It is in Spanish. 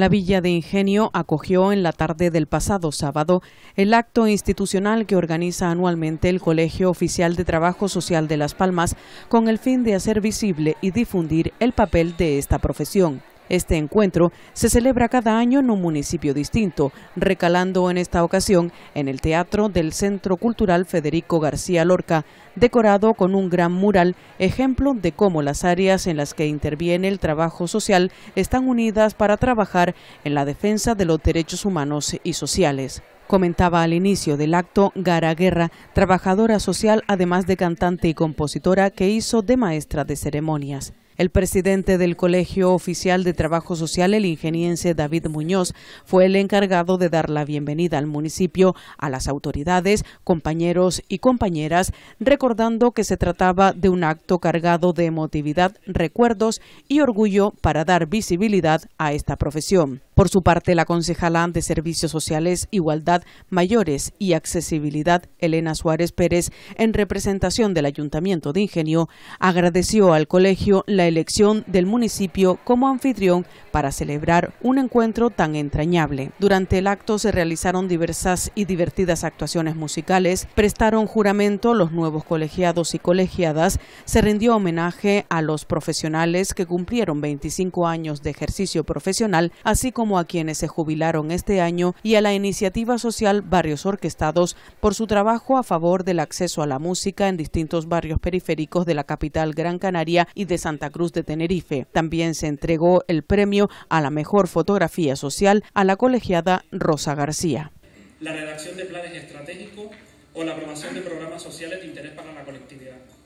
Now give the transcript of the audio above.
La Villa de Ingenio acogió en la tarde del pasado sábado el acto institucional que organiza anualmente el Colegio Oficial de Trabajo Social de Las Palmas con el fin de hacer visible y difundir el papel de esta profesión. Este encuentro se celebra cada año en un municipio distinto, recalando en esta ocasión en el Teatro del Centro Cultural Federico García Lorca, decorado con un gran mural, ejemplo de cómo las áreas en las que interviene el trabajo social están unidas para trabajar en la defensa de los derechos humanos y sociales. Comentaba al inicio del acto Gara Guerra, trabajadora social además de cantante y compositora que hizo de maestra de ceremonias. El presidente del Colegio Oficial de Trabajo Social, el ingeniense David Muñoz, fue el encargado de dar la bienvenida al municipio, a las autoridades, compañeros y compañeras, recordando que se trataba de un acto cargado de emotividad, recuerdos y orgullo para dar visibilidad a esta profesión. Por su parte, la concejala de Servicios Sociales, Igualdad, Mayores y Accesibilidad, Elena Suárez Pérez, en representación del Ayuntamiento de Ingenio, agradeció al colegio la elección del municipio como anfitrión para celebrar un encuentro tan entrañable. Durante el acto se realizaron diversas y divertidas actuaciones musicales, prestaron juramento los nuevos colegiados y colegiadas, se rindió homenaje a los profesionales que cumplieron 25 años de ejercicio profesional, así como a quienes se jubilaron este año y a la iniciativa social Barrios Orquestados por su trabajo a favor del acceso a la música en distintos barrios periféricos de la capital Gran Canaria y de Santa Cruz de Tenerife. También se entregó el premio a la mejor fotografía social a la colegiada Rosa García. La redacción de planes estratégicos o la aprobación de programas sociales de interés para la colectividad.